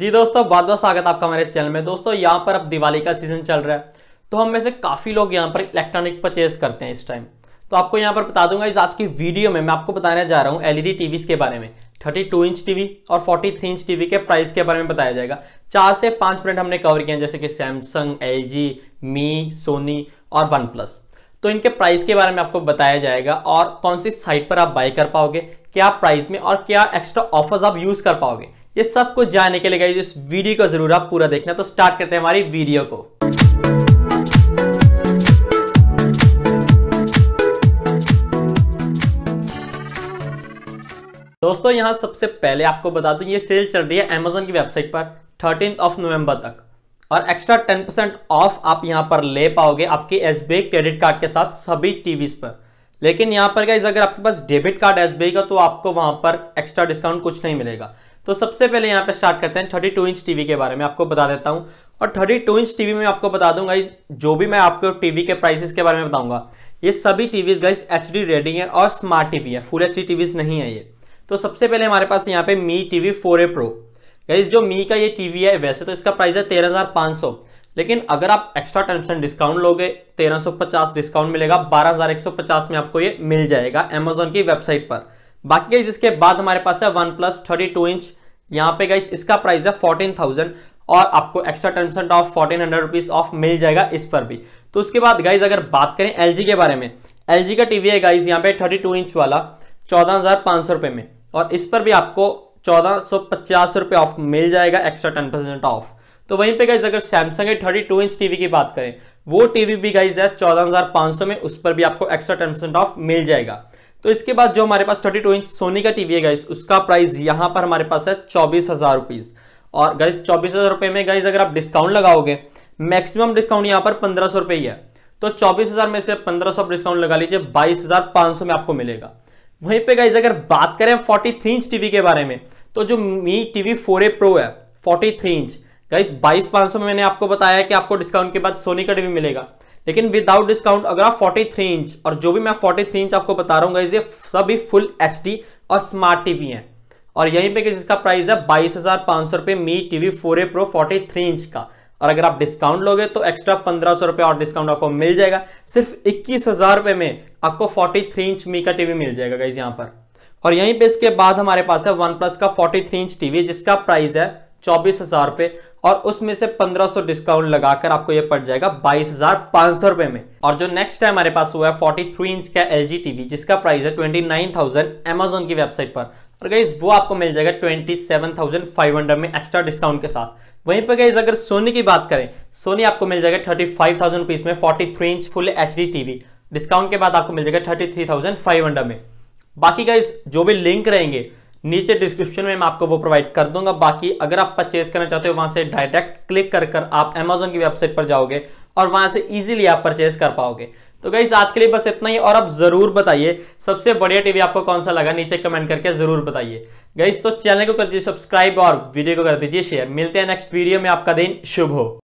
जी दोस्तों बहुत बहुत स्वागत आपका हमारे चैनल में दोस्तों यहाँ पर अब दिवाली का सीजन चल रहा है तो हम में से काफ़ी लोग यहाँ पर इलेक्ट्रॉनिक परचेज करते हैं इस टाइम तो आपको यहाँ पर बता दूंगा इस आज की वीडियो में मैं आपको बताने जा रहा हूँ एलईडी टीवीज़ के बारे में 32 इंच टीवी और 43 इंच टीवी के प्राइस के बारे में बताया जाएगा चार से पाँच ब्रांड हमने कवर किए हैं जैसे कि सैमसंग एल मी सोनी और वन प्लस तो इनके प्राइस के बारे में आपको बताया जाएगा और कौन सी साइट पर आप बाई कर पाओगे क्या प्राइस में और क्या एक्स्ट्रा ऑफर्स आप यूज़ कर पाओगे ये सब कुछ जानने के लिए गाइज इस वीडियो को जरूर आप पूरा देखना तो स्टार्ट करते हैं हमारी वीडियो को दोस्तों यहां सबसे पहले आपको बता दूं ये सेल चल रही है अमेजोन की वेबसाइट पर थर्टीन ऑफ नवंबर तक और एक्स्ट्रा टेन परसेंट ऑफ आप यहां पर ले पाओगे आपके एस क्रेडिट कार्ड के साथ सभी टीवीज पर लेकिन यहां पर क्या अगर आपके पास डेबिट कार्ड एस का तो आपको वहां पर एक्स्ट्रा डिस्काउंट कुछ नहीं मिलेगा तो सबसे पहले यहाँ पे स्टार्ट करते हैं थर्टी टू इंच टीवी के बारे में आपको बता देता हूँ और थर्टी टू इंच टीवी में आपको बता दूंगा इस जो भी मैं आपको टीवी के प्राइसेस के बारे में बताऊंगा ये सभी TVs guys H D ready है और स्मार्ट टीवी है फुल एच डी टीवीज नहीं है ये तो सबसे पहले हमारे पास यहाँ पे Mi TV four A pro guys जो मी का ये टीवी है वैसे तो इसका प्राइस है तेरह हजार पाँच सौ लेकिन अगर आप एक्स्ट्रा टेन परसेंट डिस्काउंट लोगे 1350 डिस्काउंट मिलेगा 12150 में आपको ये मिल जाएगा अमेजोन की वेबसाइट पर बाकी गाइज इसके बाद हमारे पास है OnePlus thirty two inch यहाँ पे गाइज इसका प्राइस है फोर्टीन थाउजेंड और आपको extra ten percent off fourteen hundred rupees off मिल जाएगा इस पर भी तो उसके बाद गाइज अगर बात करें एल के बारे में एल का टीवी है गाइज यहाँ पे थर्टी टू इंच वाला चौदह हजार पाँच सौ रुपये में और इस पर भी आपको चौदह सौ पचास रुपये ऑफ मिल जाएगा एक्स्ट्रा टेन परसेंट ऑफ तो वहीं पे गाइज अगर सैमसंग के थर्टी टू इंच टीवी की बात करें वो टीवी भी गाइज है चौदह हजार पाँच सौ में उस पर भी आपको एक्स्ट्रा टेन परसेंट ऑफ मिल जाएगा तो इसके बाद जो हमारे पास 32 इंच सोनी का टीवी है गाइस उसका प्राइस यहां पर हमारे पास है चौबीस हज़ार रुपीज़ और गाइस चौबीस हज़ार रुपये में गाइस अगर आप डिस्काउंट लगाओगे मैक्सिमम डिस्काउंट यहां पर पंद्रह सौ रुपये ही है तो चौबीस हज़ार में से पंद्रह सौ डिस्काउंट लगा लीजिए बाईस हज़ार पांच सौ में आपको मिलेगा वहीं पे गाइज अगर बात करें फोर्टी इंच टीवी के बारे में तो जो मी टीवी फोर प्रो है फोर्टी इंच गाइस बाईस में मैंने आपको बताया कि आपको डिस्काउंट के बाद सोनी का टीवी मिलेगा लेकिन विदाउट डिस्काउंट अगर आप 43 इंच और जो भी मैं 43 इंच आपको बता रहा हूँ ये सभी फुल एच और स्मार्ट टीवी हैं और यहीं पे जिसका प्राइस है बाईस हजार पाँच सौ रुपये Mi TV four A pro forty three inch का और अगर आप डिस्काउंट लोगे तो एक्स्ट्रा पंद्रह सौ रुपये और डिस्काउंट आपको मिल जाएगा सिर्फ इक्कीस हजार रुपये में आपको फोर्टी थ्री इंच मी का टीवी मिल जाएगा गाइज यहाँ पर और यहीं पे इसके बाद हमारे पास है वन प्लस का फोर्टी थ्री इंच टीवी जिसका प्राइस है चौबीस हजार रुपए और उसमें से पंद्रह सौ डिस्काउंट लगाकर आपको ये पड़ जाएगा बाईस हजार पांच सौ रुपए में और जो नेक्स्ट है हमारे पास हुआ है फोर्टी थ्री इंच का एल जी टीवी जिसका प्राइस है ट्वेंटी नाइन थाउजेंड एमेजोन की वेबसाइट पर और गई वो आपको मिल जाएगा twenty seven thousand five hundred में एक्स्ट्रा डिस्काउंट के साथ वहीं पर गई अगर सोनी की बात करें सोनी आपको मिल जाएगा थर्टी फाइव थाउजेंड रुपीज़ में forty three inch full H D TV discount के बाद आपको मिल जाएगा thirty three thousand five hundred में बाकी गाइज जो भी लिंक रहेंगे नीचे डिस्क्रिप्शन में मैं आपको वो प्रोवाइड कर दूंगा बाकी अगर आप परचेज करना चाहते हो वहां से डायरेक्ट क्लिक कर कर आप अमेजोन की वेबसाइट पर जाओगे और वहां से इजीली आप परचेज कर पाओगे तो गई आज के लिए बस इतना ही और आप जरूर बताइए सबसे बढ़िया टीवी आपको कौन सा लगा नीचे कमेंट करके जरूर बताइए गई तो चैनल को कर दीजिए सब्सक्राइब और वीडियो को कर दीजिए शेयर मिलते हैं नेक्स्ट वीडियो में आपका दिन शुभ हो